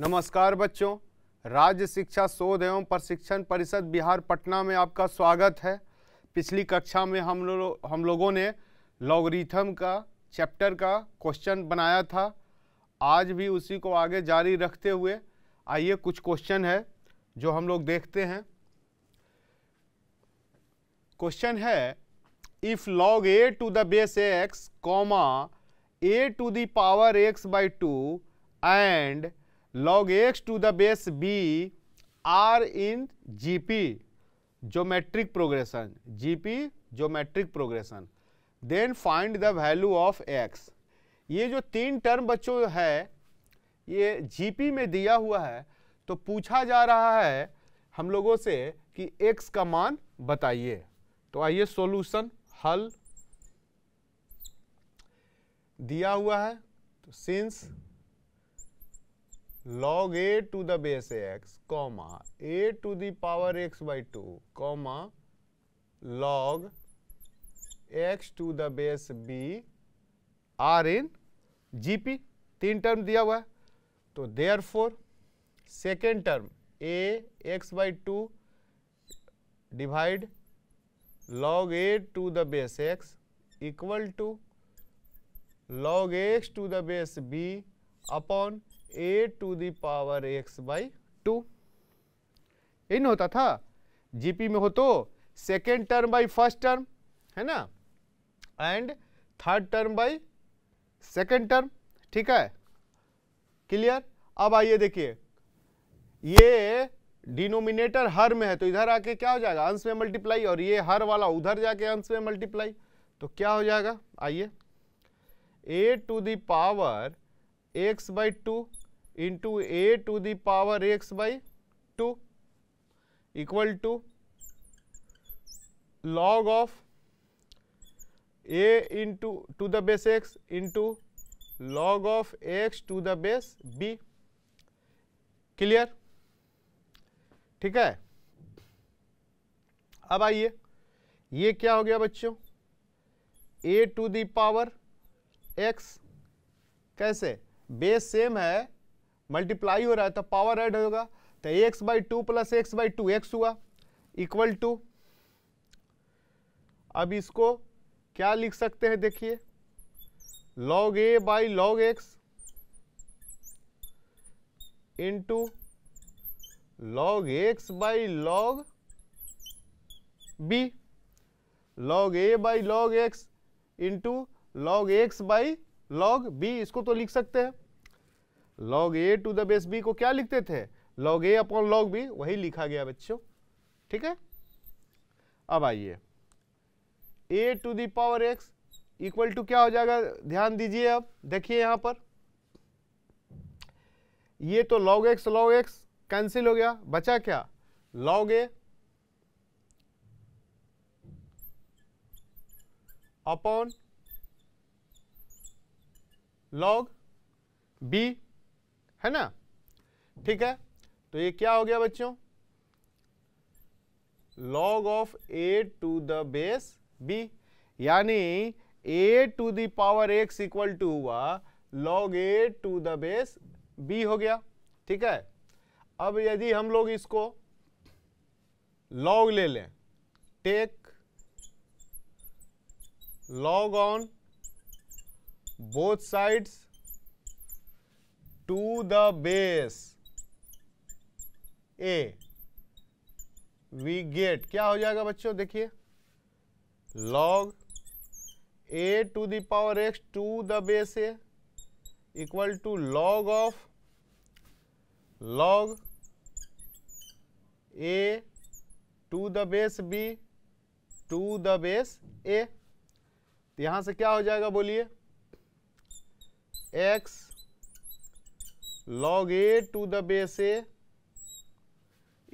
नमस्कार बच्चों राज्य शिक्षा शोध एवं प्रशिक्षण परिषद बिहार पटना में आपका स्वागत है पिछली कक्षा में हम लोग हम लोगों ने लॉगरिथम का चैप्टर का क्वेश्चन बनाया था आज भी उसी को आगे जारी रखते हुए आइए कुछ क्वेश्चन है जो हम लोग देखते हैं क्वेश्चन है if log a to the base x comma a to the power x by two and log x to the base b are in GP, geometric progression, GP geometric progression. Then find the value of x. ये जो तीन term बच्चों है ये GP में दिया हुआ है तो पूछा जा रहा है हम लोगों से कि x का मान बताइए तो आइए सॉल्यूशन हल दिया हुआ है तो since log a to the base x comma a to the power x by 2 comma log x to the base b are in gp तीन टर्म दिया हुआ है तो therefore second term a x by two divide log a to the base x equal to log x to the base b upon a to the power x by two यही ना होता था GP में हो तो second term by first term है ना and third term by second term ठीक है क्लियर अब आइए देखिए ये डिनोमिनेटर हर में है तो इधर आके क्या हो जाएगा अंश में मल्टीप्लाई और ये हर वाला उधर जाके अंश में मल्टीप्लाई तो क्या हो जाएगा आइए a to the power x by two into a to the power x by two equal to log of a into to the base x into log of x to the base b clear ठीक है अब आइए ये क्या हो गया बच्चों a to the power कैसे बेस सेम है मल्टीप्लाई हो रहा है तो पावर ऐड होगा तो x by two plus x by two x हुआ इक्वल टू अब इसको क्या लिख सकते हैं देखिए log a by log x into log x by log b log a by log x into log x by log b इसको तो लिख सकते हैं log a to the base b को क्या लिखते थे log a upon log b वही लिखा गया बच्चों ठीक है अब आइए a to the power x equal to क्या हो जाएगा ध्यान दीजिए अब देखिए यहां पर ये तो log x log x cancel हो गया बचा क्या log a upon log b है ना ठीक है तो ये क्या हो गया बच्चों log of a to the base b यानी a to the power x equal to हुआ log a to the base b हो गया ठीक है अब यदि हम लोग इसको log ले लें take log on both sides to the base a we get क्या हो जाएगा बच्चों देखिए log a to the power x to the base a equal to log of log a to the base b to the base a यहां से क्या हो जाएगा बोलिए x log a to the base a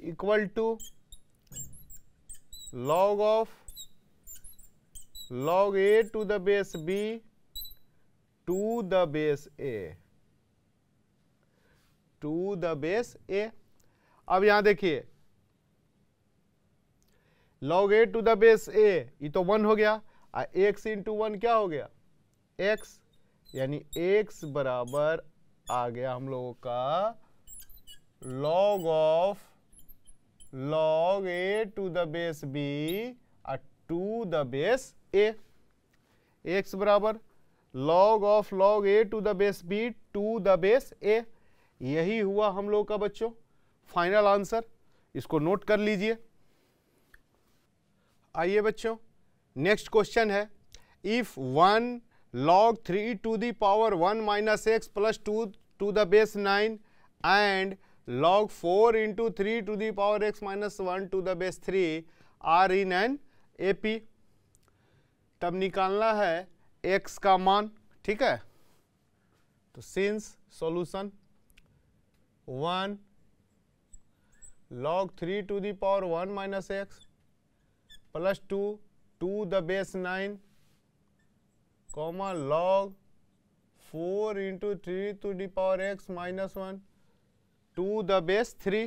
equal to log of log a to the base b to the base A to the base a अब यहां देखिए log a to the base a ये तो one हो गया x into one क्या हो गया एक्स यानी एक्स बराबर आ गया हम लोगों का log of log a to the base b और to the base a x बराबर log of log a to the base b to the base a यही हुआ हम लोग का बच्चों फाइनल आंसर इसको नोट कर लीजिए आइए बच्चों नेक्स्ट क्वेश्चन है if one log 3 to the power 1 minus x plus 2 to the base 9 and log 4 into 3 to the power x minus 1 to the base 3 are in an AP. तब निकालना है x का मान ठीक है तो since solution 1 log 3 to the power 1 minus x plus 2 to the base 9 comma log four into three to the power x minus one to the base three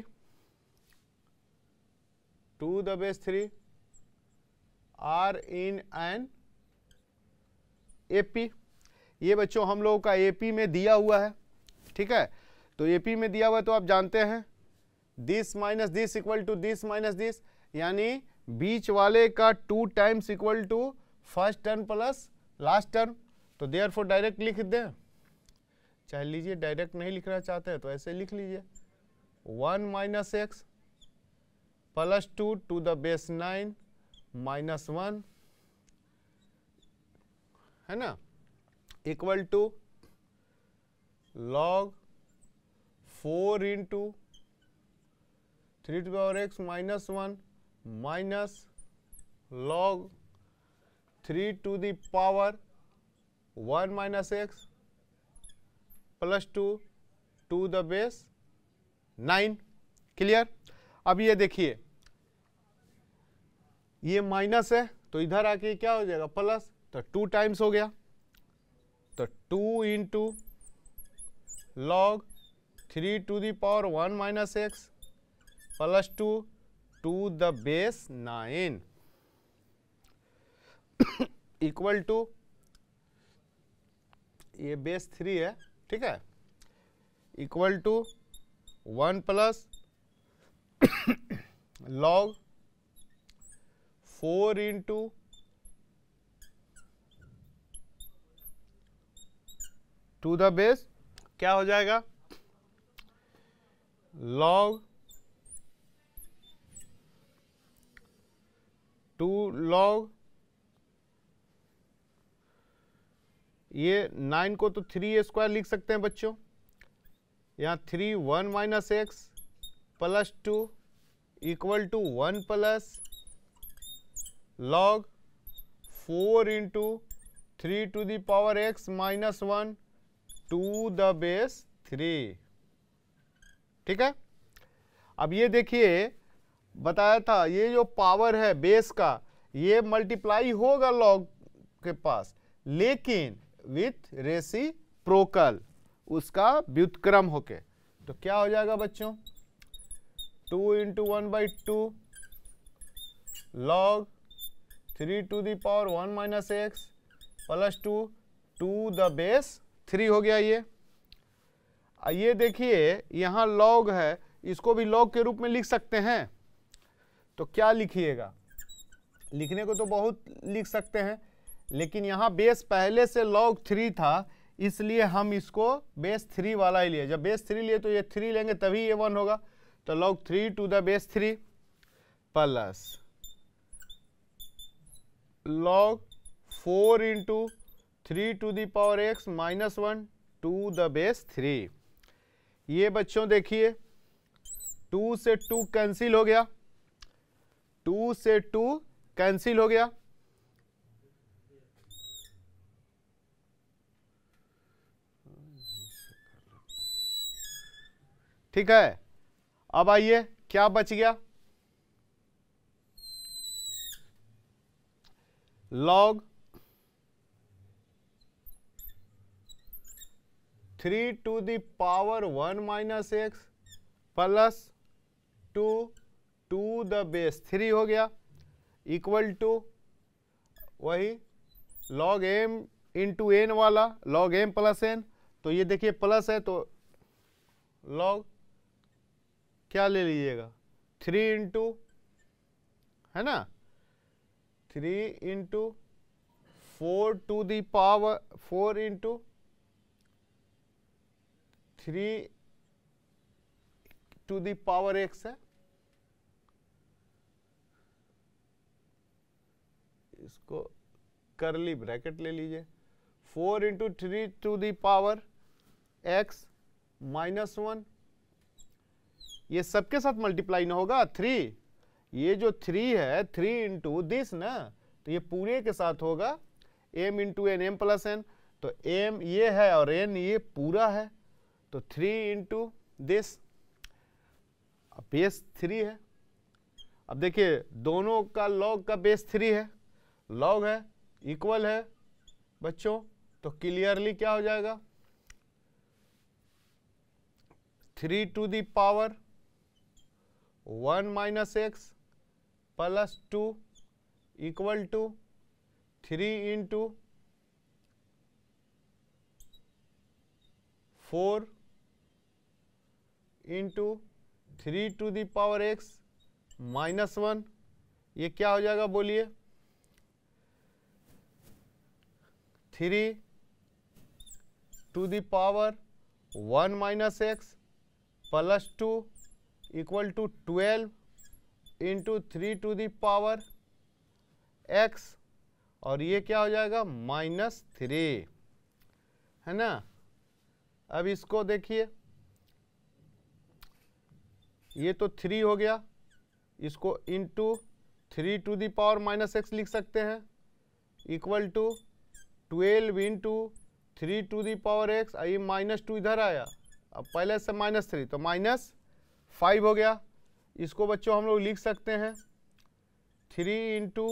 to the base three are in an AP ये बच्चों हम लोगों का AP में दिया हुआ है ठीक है तो एपी में दिया हुआ तो आप जानते हैं this minus this equal to this minus this यानी बीच वाले का two times equal to first term plus last term तो देयर फोर डायरेक्ट लिख दें चाहे लीजिए डायरेक्ट नहीं लिखना चाहते हैं तो ऐसे लिख लीजिए one minus x plus two to the base nine minus one है ना equal to log four into three to power x minus one minus log three to the power power one minus x plus two to the base nine clear अब ये देखिए ये minus है तो इधर आके क्या हो जाएगा प्लस तो टू टाइम्स हो गया तो two into log three to the power one minus x plus two to the base nine equal to ये बेस थ्री है ठीक है equal to one plus log four into to the base क्या हो जाएगा लॉग टू लॉग ये nine को तो थ्री ए स्क्वायर लिख सकते हैं बच्चों यहाँ three one minus x plus two equal to one plus log four into three to the power x minus one to the base three ठीक है अब ये देखिए बताया था ये जो पावर है बेस का ये मल्टीप्लाई होगा लॉग के पास लेकिन विथ रेसी प्रोकल उसका व्युतक्रम होके तो क्या हो जाएगा बच्चों two into one by two log three to the power one minus x plus two to the base three हो गया ये ये देखिए यहाँ लॉग है इसको भी लॉग के रूप में लिख सकते हैं तो क्या लिखिएगा लिखने को तो बहुत लिख सकते हैं लेकिन यहाँ बेस पहले से लॉग थ्री था इसलिए हम इसको बेस थ्री वाला ही लिए जब बेस थ्री लिए तो ये थ्री लेंगे तभी ये वन होगा तो log three to the base three plus log four into three to the power x minus one to the base three ये बच्चों देखिए टू से टू कैंसिल हो गया टू से टू कैंसिल हो गया ठीक है अब आइए क्या बच गया log three to the power one minus x plus two to the base three हो गया इक्वल टू वही लॉग एम इंटू एन वाला लॉग एम प्लस एन तो ये देखिए प्लस है तो लॉग क्या ले लीजिएगा थ्री इंटू है ना three into four to the power four into three to the power x है इसको करली ब्रैकेट ले लीजिए four into three to the power x minus one ये सबके साथ मल्टीप्लाई ना होगा थ्री ये जो थ्री है थ्री इंटू दिस ना तो ये पूरे के साथ होगा m into n m plus n तो एम ये है और एन ये पूरा है तो three into this base three है अब देखिए दोनों का लॉग का बेस थ्री है लॉग है इक्वल है बच्चों तो क्लियरली क्या हो जाएगा three to the power one minus x plus two equal to three into four into three to the power x minus one ये क्या हो जाएगा बोलिए three to the power one minus x plus two equal to twelve into three to the power x और ये क्या हो जाएगा माइनस थ्री है ना अब इसको देखिए ये तो थ्री हो गया इसको into three to the power minus x लिख सकते हैं equal to twelve into three to the power x ये माइनस टू इधर आया अब पहले से माइनस थ्री तो माइनस फाइव हो गया इसको बच्चों हम लोग लिख सकते हैं three into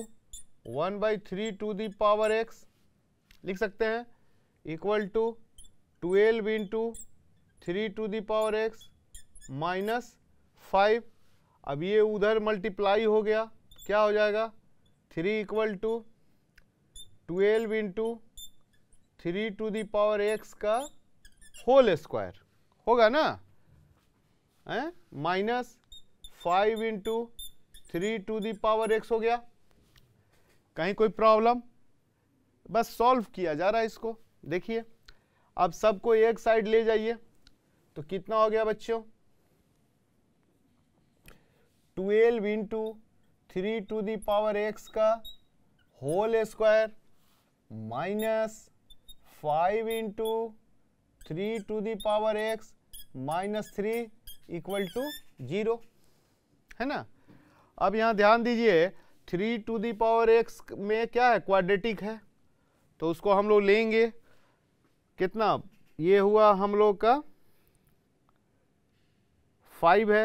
one by three to the power x लिख सकते हैं equal to twelve into three to the power x minus five अब ये उधर मल्टीप्लाई हो गया क्या हो जाएगा three equal to twelve into three to the power x का होल स्क्वायर होगा ना minus five into three to the power x हो गया कहीं कोई प्रॉब्लम बस सॉल्व किया जा रहा है इसको देखिए अब सबको एक साइड ले जाइए तो कितना हो गया बच्चों twelve into three to the power x का whole square minus five into three to the power x minus three equal to zero है ना अब यहाँ ध्यान दीजिए three to the power x में क्या है क्वाड्रेटिक है तो उसको हम लोग लेंगे कितना ये हुआ हम लोग का फाइव है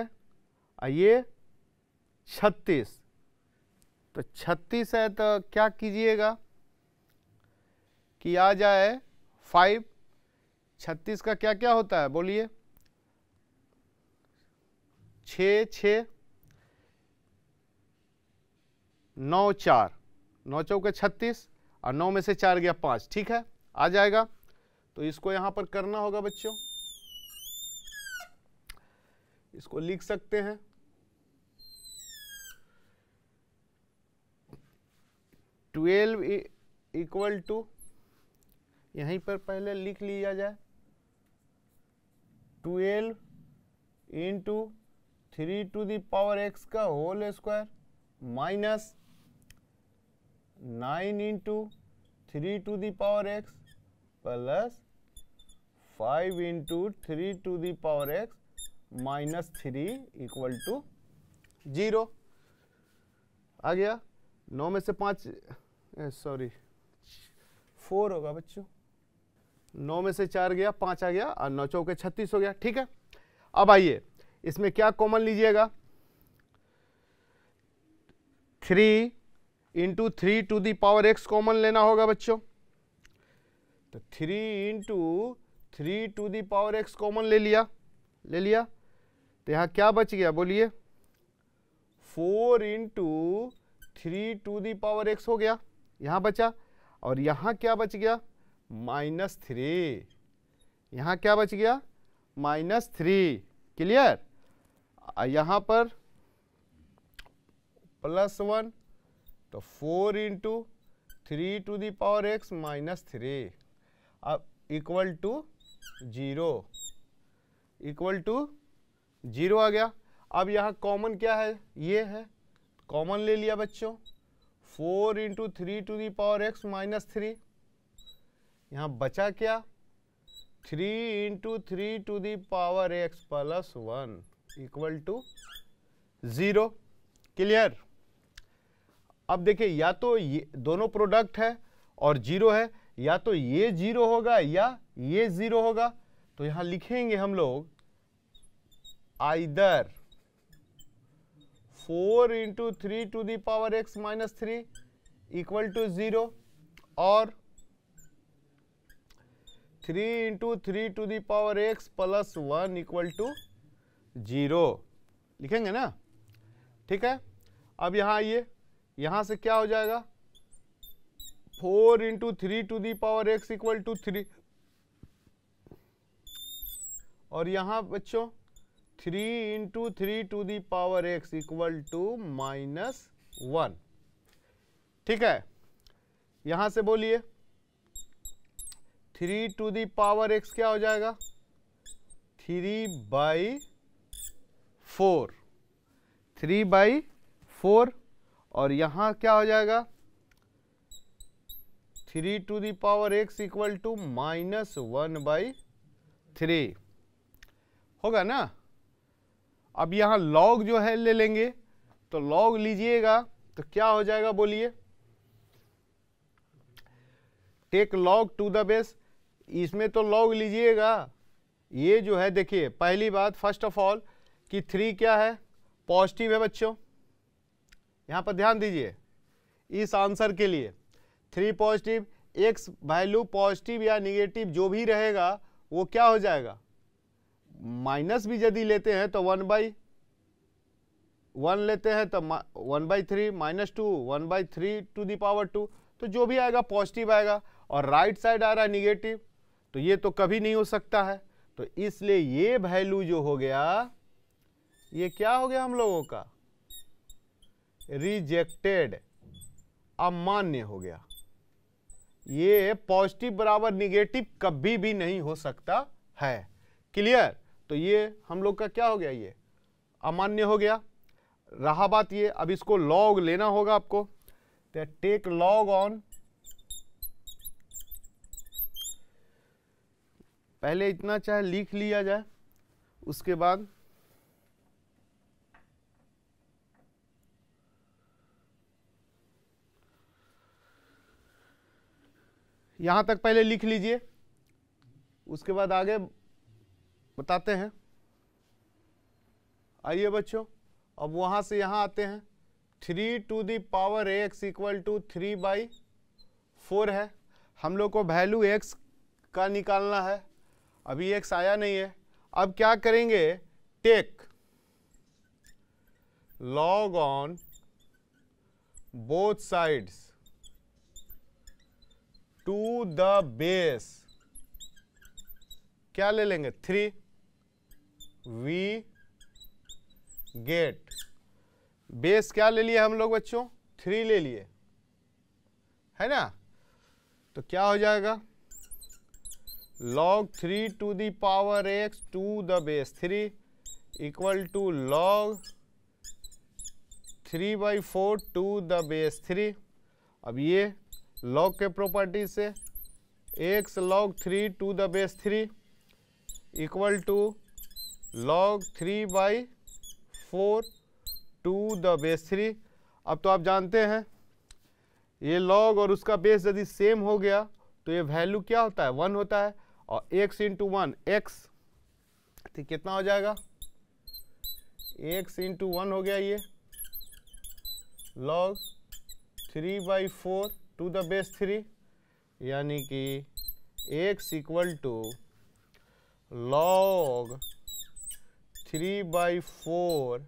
और ये छत्तीस तो छत्तीस है तो क्या कीजिएगा कि आ जाए फाइव छत्तीस का क्या क्या होता है बोलिए छ छ नौ चार नौ चौके छत्तीस और नौ में से चार गया पांच ठीक है आ जाएगा तो इसको यहां पर करना होगा बच्चों इसको लिख सकते हैं ट्वेल्व इक्वल टू यहीं पर पहले लिख लिया जाए twelve into three to the power x का whole square minus nine into three to the power x plus five into three to the power x minus three equal to zero आ गया नौ में से पाँच सॉरी फोर होगा बच्चों नौ में से चार गया पाँच आ गया और नौ चौके छत्तीस हो गया ठीक है अब आइए इसमें क्या कॉमन लीजिएगा three into three to the power x common लेना होगा बच्चों तो three into three to the power x common ले लिया ले लिया तो यहाँ क्या बच गया बोलिए four into three to the power x हो गया यहां बचा और यहां क्या बच गया माइनस थ्री यहां क्या बच गया माइनस थ्री क्लियर यहाँ पर प्लस वन तो four into three to the power x minus three अब equal to zero equal to zero आ गया अब यहाँ कॉमन क्या है ये है कॉमन ले लिया बच्चों four into three to the power x minus three यहाँ बचा क्या three into three to the power x plus one equal to zero clear अब देखिए या तो ये दोनों प्रोडक्ट है और जीरो है या तो ये जीरो होगा या ये जीरो होगा तो यहां लिखेंगे हम लोग either four into three to the power x minus three equal to zero और three into three to the power x plus one equal to zero लिखेंगे ना ठीक है अब यहां आइए यहां से क्या हो जाएगा four into three to the power x equal to three और यहां बच्चों three into three to the power x equal to minus one ठीक है यहां से बोलिए three to the power x क्या हो जाएगा three by four three by four और यहां क्या हो जाएगा three to the power x equal to minus one by three होगा ना अब यहां लॉग जो है ले लेंगे तो लॉग लीजिएगा तो क्या हो जाएगा बोलिए take log to the base इसमें तो लॉग लीजिएगा ये जो है देखिए पहली बात फर्स्ट ऑफ ऑल कि थ्री क्या है पॉजिटिव है बच्चों यहाँ पर ध्यान दीजिए इस आंसर के लिए three positive x value positive या निगेटिव जो भी रहेगा वो क्या हो जाएगा माइनस भी यदि लेते हैं तो वन बाई वन लेते हैं तो one by three minus two one by three to the power two तो जो भी आएगा पॉजिटिव आएगा और राइट साइड आ रहा है निगेटिव तो ये तो कभी नहीं हो सकता है तो इसलिए ये वैल्यू जो हो गया ये क्या हो गया हम लोगों का रिजेक्टेड अमान्य हो गया ये पॉजिटिव बराबर निगेटिव कभी भी नहीं हो सकता है क्लियर तो ये हम लोग का क्या हो गया ये अमान्य हो गया रहा बात ये अब इसको लॉग लेना होगा आपको टेक लॉग ऑन पहले इतना चाहे लिख लिया जाए उसके बाद यहाँ तक पहले लिख लीजिए उसके बाद आगे बताते हैं आइए बच्चों अब वहाँ से यहाँ आते हैं three to the power x equal to three by four है हम लोग को वैल्यू एक्स का निकालना है अभी एक्स आया नहीं है अब क्या करेंगे take log on both sides to the base क्या ले लेंगे थ्री वी गेट बेस क्या ले लिए हम लोग बच्चों थ्री ले लिए है ना तो क्या हो जाएगा log three to the power x to the base three equal to to log three by four to the base three अब ये लॉग के प्रॉपर्टी से x log three to the base three equal to log three by four to the base three अब तो आप जानते हैं ये लॉग और उसका बेस यदि सेम हो गया तो ये वैल्यू क्या होता है वन होता है और एक्स इंटू वन एक्स तो कितना हो जाएगा एक्स इंटू वन हो गया ये log three by four to the base three यानी कि x equal to log three by four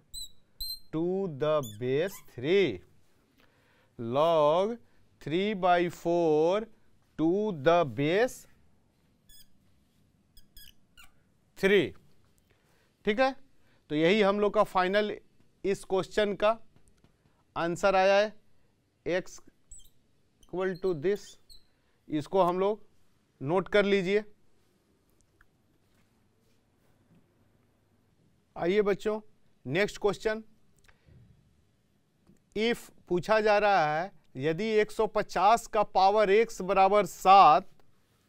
to the base three log three by four to the base three ठीक है तो यही हम लोग का फाइनल इस क्वेश्चन का आंसर आया है एक्स इक्वल टू दिस इसको हम लोग नोट कर लीजिए आइए बच्चों नेक्स्ट क्वेश्चन इफ पूछा जा रहा है यदि 150 का पावर x बराबर सात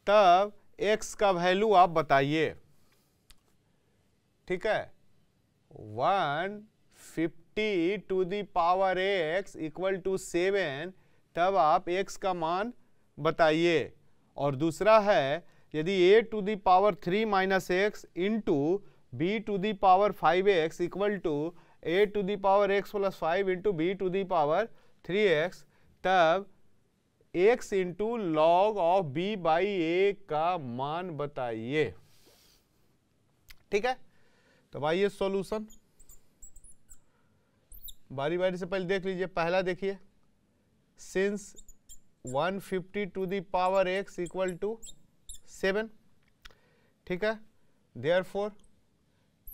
तब x का वैल्यू आप बताइए ठीक है one fifty to the power x equal to seven तब आप x का मान बताइए और दूसरा है यदि a to the power three minus x into b to the power five x equal to a to the power x plus five into b to the power three x तब x into log of b by a का मान बताइए ठीक है तब आइए solution बारी बारी से पहले देख लीजिए पहला देखिए since 150 to the power x equal to 7 ठीक है therefore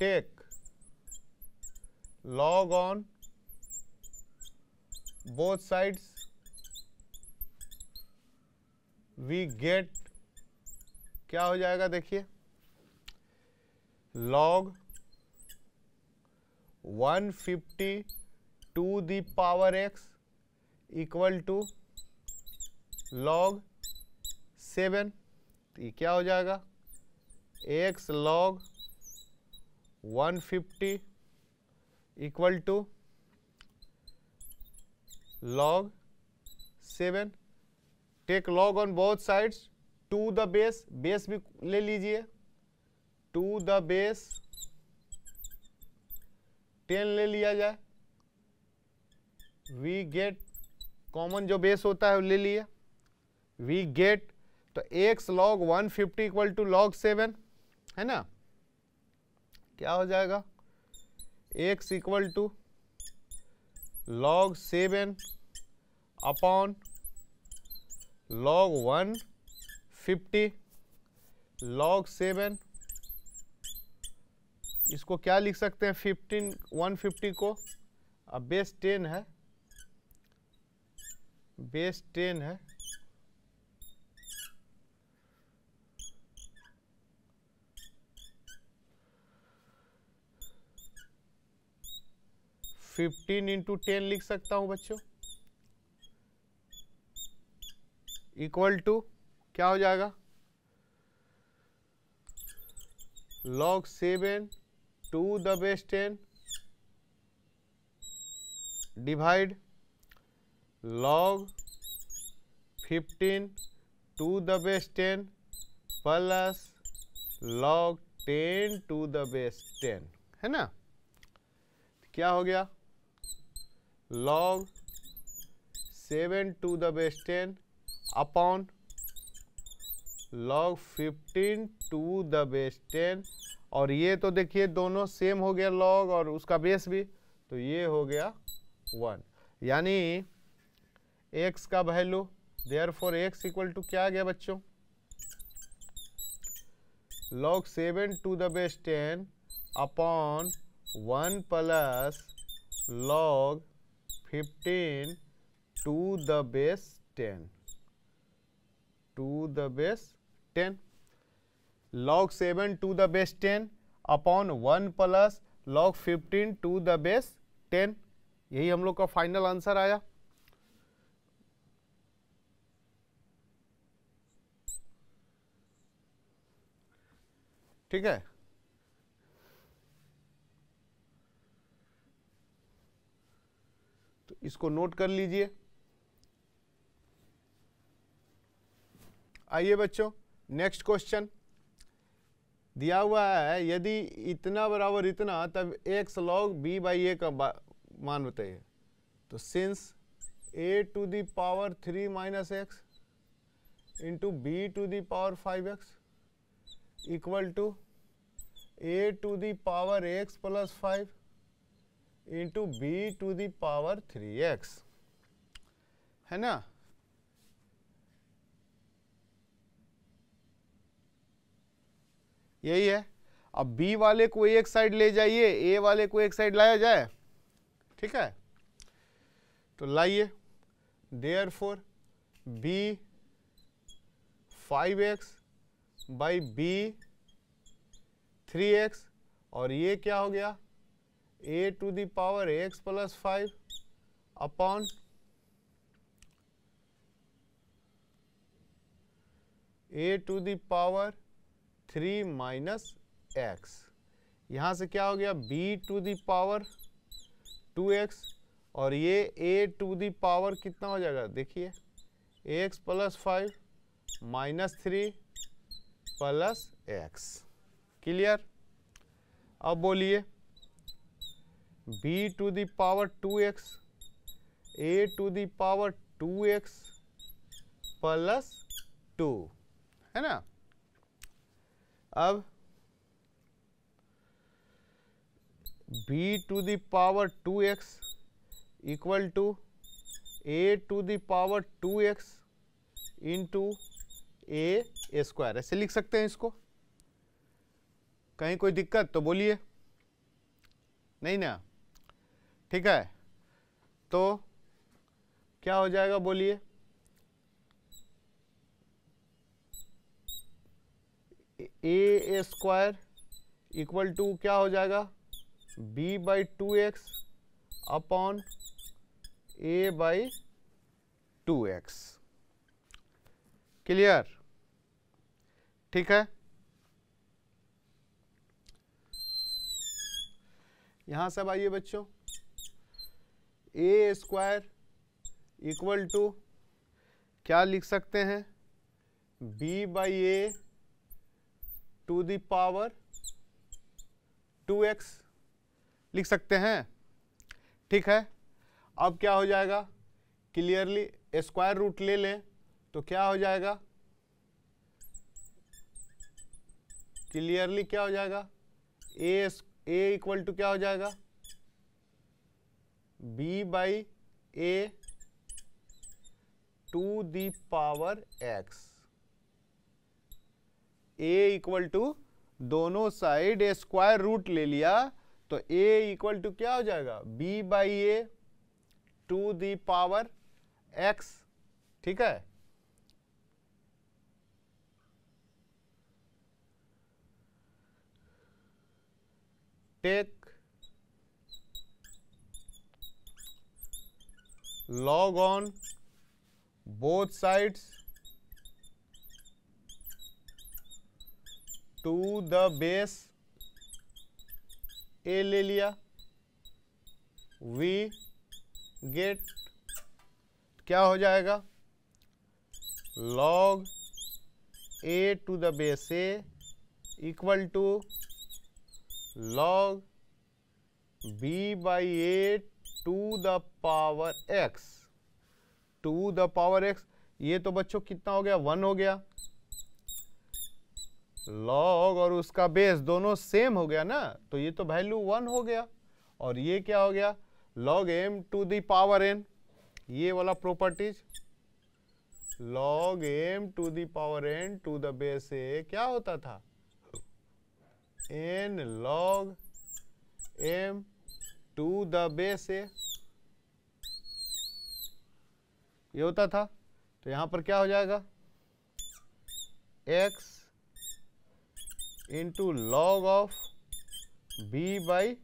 take log on both sides we get क्या हो जाएगा देखिए log 150 to the power x equal to log seven तो ये क्या हो जाएगा x log one fifty equal to log seven take log on both sides to the base base भी ले लीजिए टू द बेस 10 ले लिया जाए वी गेट कॉमन जो बेस होता है वो ले लिया वी गेट तो x log one fifty equal to log seven है ना क्या हो जाएगा x equal to log seven upon log one fifty log seven इसको क्या लिख सकते हैं फिफ्टीन वन फिफ्टी को अब बेस टेन है बेस टेन है फिफ्टीन इंटू टेन लिख सकता हूं बच्चों इक्वल टू क्या हो जाएगा log seven to the base ten divide log 15 to the base 10 plus log 10 to the base 10 है ना क्या हो गया log 7 to the base 10 upon log 15 to the base 10 और ये तो देखिए दोनों सेम हो गया log और उसका बेस भी तो ये हो गया वन यानी एक्स का value therefore x equal to क्या आ गया बच्चों log seven to the base ten upon one plus log fifteen to the base ten to the base ten log 7 to the base 10 upon 1 plus log 15 to the base 10 यही हम लोग का final answer आया ठीक है तो इसको note कर लीजिए आइए बच्चों नेक्स्ट क्वेश्चन दिया हुआ है यदि इतना बराबर इतना तब x log b by a का मान बताइए तो since a to the power three minus x into b to the power five x equal to a to the power x plus five into b to the power three x है ना यही है अब b वाले को एक साइड ले जाइए a वाले को एक साइड लाया जाए ठीक है तो लाइए therefore b five x by b three x और ये क्या हो गया a to the power x plus five upon a to the power three minus x यहां से क्या हो गया b to the power two x और ये ए टू दावर कितना हो जाएगा देखिए x plus five minus three plus x clear अब बोलिए b to the power power two x a to the power power two x plus two है ना अब b to the power power two x equal to a to the power power two x into a square ऐसे लिख सकते हैं इसको कहीं कोई दिक्कत तो बोलिए नहीं ना ठीक है तो क्या हो जाएगा बोलिए ए स्क्वायर इक्वल टू क्या हो जाएगा b by two x upon a by two x clear ठीक है यहां सब आइए बच्चों ए स्क्वायर इक्वल टू क्या लिख सकते हैं b by a to the power two x लिख सकते हैं ठीक है अब क्या हो जाएगा क्लियरली स्क्वायर रूट ले लें तो क्या हो जाएगा क्लियरली क्या हो जाएगा ए ए इक्वल टू क्या हो जाएगा b by a to the power x a equal to दोनों साइड स्क्वायर रूट ले लिया तो ए इक्वल टू क्या हो जाएगा b by a to the power x ठीक है take log on both sides to the base a ले लिया वी गेट क्या हो जाएगा log a to the base a equal to log b by a to the power x to the power x ये तो बच्चों कितना हो गया वन हो गया लॉग और उसका बेस दोनों सेम हो गया ना तो ये तो वैल्यू वन हो गया और ये क्या हो गया log m to the power n ये वाला properties log m to the power n to the base a क्या होता था n log m to the base a ये होता था तो यहां पर क्या हो जाएगा x into log of b by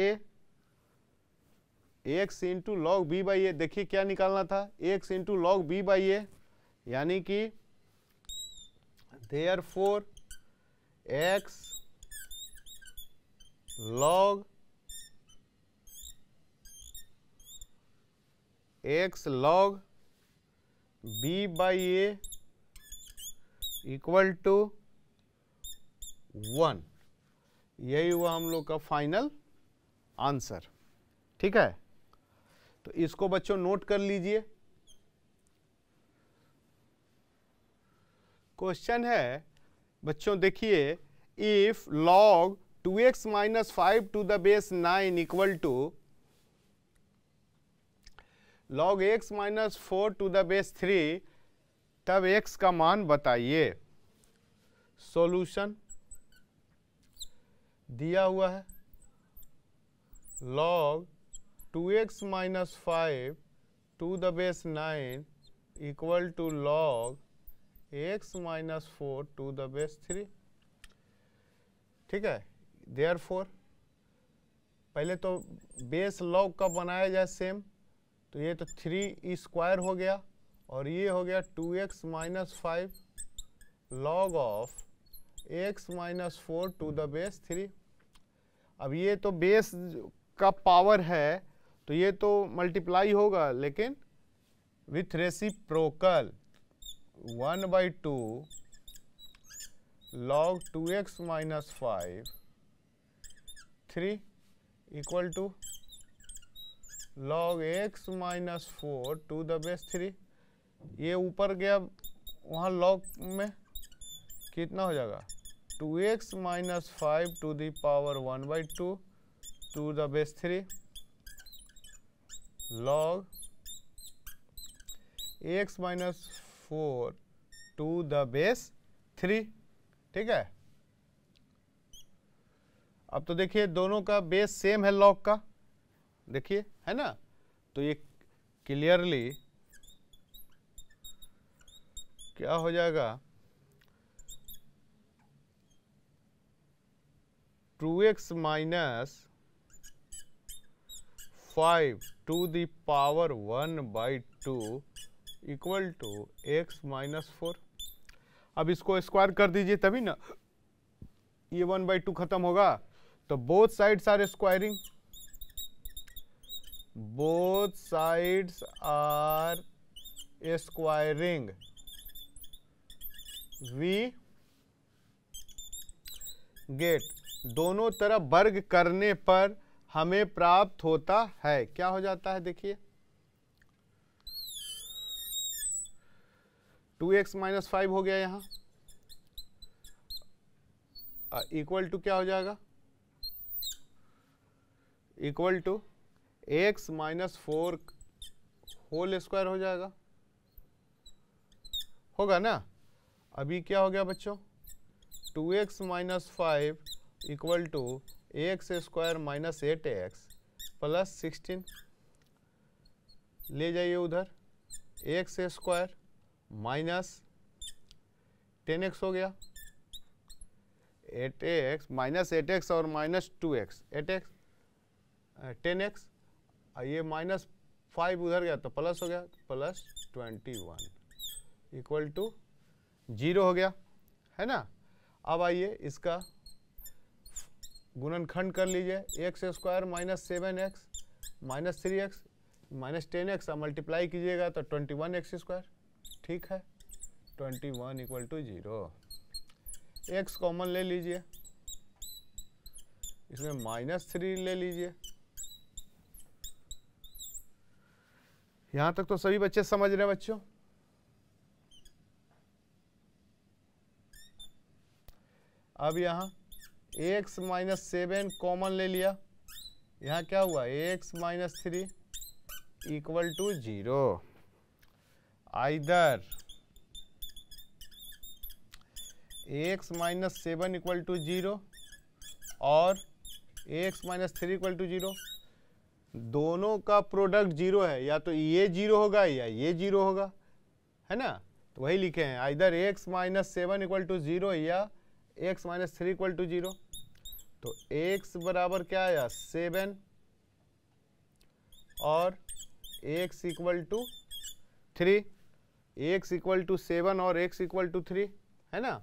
a x into log b by a देखिए क्या निकालना था x into log b by a यानी कि therefore x log x log b by a equal to one यही हुआ हम लोग का फाइनल आंसर ठीक है तो इसको बच्चों नोट कर लीजिए क्वेश्चन है बच्चों देखिए if log two x minus five to the base nine equal to log x minus four to the base three तब एक्स का मान बताइए सॉल्यूशन दिया हुआ है log two x minus five to the base nine equal to log x minus four to the base three ठीक है four पहले तो बेस लॉग का बनाया जाए सेम तो ये तो थ्री स्क्वायर e हो गया और ये हो गया two x minus five log of x minus four to the base three अब ये तो बेस का पावर है तो ये तो मल्टीप्लाई होगा लेकिन with reciprocal one by two log two x minus five three equal to log x minus four to the base three ये ऊपर गया वहाँ लॉग में कितना हो जाएगा two x minus five to the power one by two to the base three log x minus four to the base three ठीक है अब तो देखिए दोनों का बेस सेम है लॉग का देखिए है ना तो ये क्लियरली क्या हो जाएगा two x minus five to the power one by two equal to x minus four अब इसको स्क्वायर कर दीजिए तभी ना ये वन बाई टू खत्म होगा तो both sides are squaring both sides are squaring we get दोनों तरफ वर्ग करने पर हमें प्राप्त होता है क्या हो जाता है देखिए टू एक्स माइनस फाइव हो गया यहां इक्वल टू क्या हो जाएगा equal to x minus four whole square हो जाएगा होगा ना अभी क्या हो गया बच्चों two x minus five equal to x square minus eight x plus sixteen ले जाइए उधर x square minus ten x हो गया eight x minus eight x और minus two x eight x ten x ये माइनस फाइव उधर गया तो प्लस हो गया plus twenty one equal to zero हो गया है ना अब आइए इसका गुणनखंड कर लीजिए x square minus seven x minus three x minus ten x multiply कीजिएगा तो ट्वेंटी वन एक्स स्क्वायर ठीक है twenty one equal to zero x common ले लीजिए इसमें माइनस थ्री ले लीजिए यहां तक तो सभी बच्चे समझ रहे हैं बच्चों अब यहाँ एक्स माइनस सेवन कॉमन ले लिया यहाँ क्या हुआ x minus three equal to zero either x minus seven equal to zero और x minus three equal to zero दोनों का प्रोडक्ट जीरो है या तो ये जीरो होगा या ये जीरो होगा है ना तो वही लिखे हैं इधर x minus seven equal to zero या x minus three equal to zero तो एक्स बराबर क्या आया सेवन और x equal to three x equal to seven और एक्स इक्वल टू थ्री है ना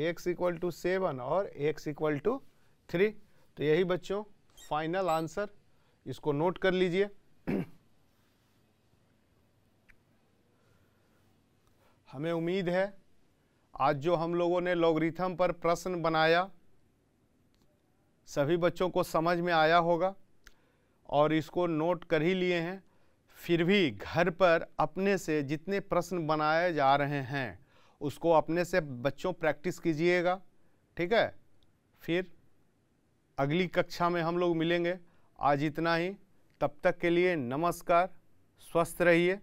एक्स इक्वल टू सेवन और एक्स इक्वल टू थ्री तो यही बच्चों फाइनल आंसर इसको नोट कर लीजिए हमें उम्मीद है आज जो हम लोगों ने लॉगरिथम पर प्रश्न बनाया सभी बच्चों को समझ में आया होगा और इसको नोट कर ही लिए हैं फिर भी घर पर अपने से जितने प्रश्न बनाए जा रहे हैं उसको अपने से बच्चों प्रैक्टिस कीजिएगा ठीक है फिर अगली कक्षा में हम लोग मिलेंगे आज इतना ही तब तक के लिए नमस्कार स्वस्थ रहिए